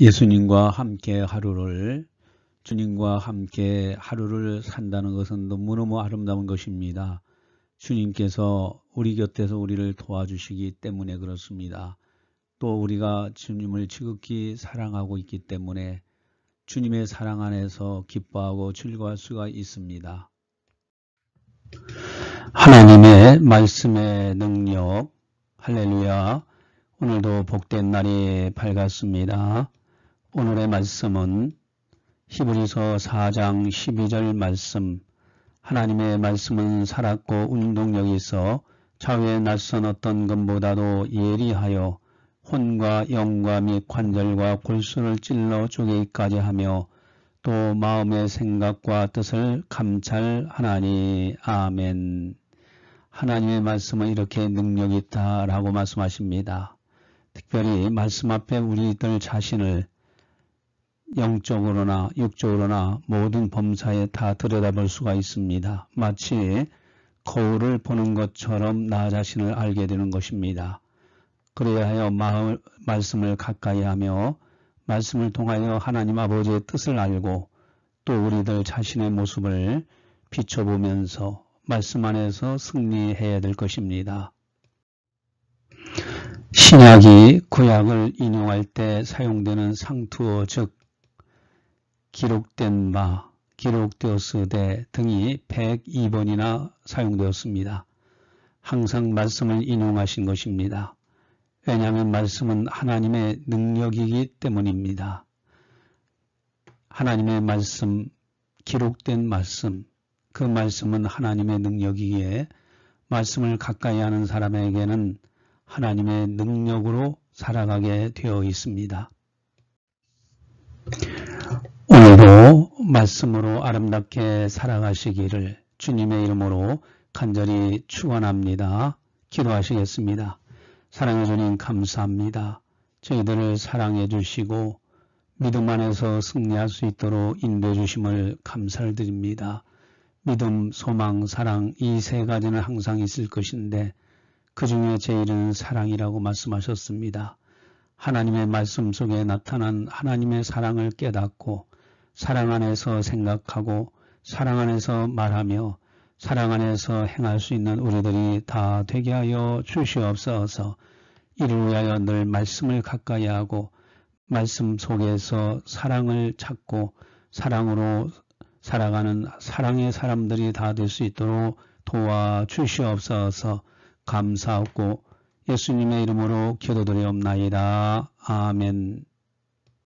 예수님과 함께 하루를 주님과 함께 하루를 산다는 것은 너무너무 아름다운 것입니다. 주님께서 우리 곁에서 우리를 도와주시기 때문에 그렇습니다. 또 우리가 주님을 지극히 사랑하고 있기 때문에 주님의 사랑 안에서 기뻐하고 즐거할 수가 있습니다. 하나님의 말씀의 능력, 할렐루야, 오늘도 복된 날이 밝았습니다. 오늘의 말씀은 히브리서 4장 12절 말씀 하나님의 말씀은 살았고 운동력이 있어 차후에 낯선 어떤 것보다도 예리하여 혼과 영과 및 관절과 골수를 찔러 쪼개기까지 하며 또 마음의 생각과 뜻을 감찰하나니 아멘 하나님의 말씀은 이렇게 능력이 있다라고 말씀하십니다. 특별히 말씀 앞에 우리들 자신을 영적으로나 육적으로나 모든 범사에 다 들여다볼 수가 있습니다. 마치 거울을 보는 것처럼 나 자신을 알게 되는 것입니다. 그래야 하여 마을, 말씀을 가까이 하며 말씀을 통하여 하나님 아버지의 뜻을 알고 또 우리들 자신의 모습을 비춰보면서 말씀 안에서 승리해야 될 것입니다. 신약이 구약을 인용할 때 사용되는 상투어 즉 기록된 바, 기록되었으되 등이 102번이나 사용되었습니다. 항상 말씀을 인용하신 것입니다. 왜냐하면 말씀은 하나님의 능력이기 때문입니다. 하나님의 말씀, 기록된 말씀, 그 말씀은 하나님의 능력이기에 말씀을 가까이 하는 사람에게는 하나님의 능력으로 살아가게 되어 있습니다. 오늘도 말씀으로 아름답게 살아가시기를 주님의 이름으로 간절히 축원합니다. 기도하시겠습니다. 사랑해 주님 감사합니다. 저희들을 사랑해 주시고 믿음 안에서 승리할 수 있도록 인도해 주심을 감사 드립니다. 믿음, 소망, 사랑 이 세 가지는 항상 있을 것인데 그 중에 제일은 사랑이라고 말씀하셨습니다. 하나님의 말씀 속에 나타난 하나님의 사랑을 깨닫고 사랑 안에서 생각하고 사랑 안에서 말하며 사랑 안에서 행할 수 있는 우리들이 다 되게 하여 주시옵소서. 이를 위하여 늘 말씀을 가까이 하고 말씀 속에서 사랑을 찾고 사랑으로 살아가는 사랑의 사람들이 다 될 수 있도록 도와 주시옵소서. 감사하고 예수님의 이름으로 기도드리옵나이다. 아멘.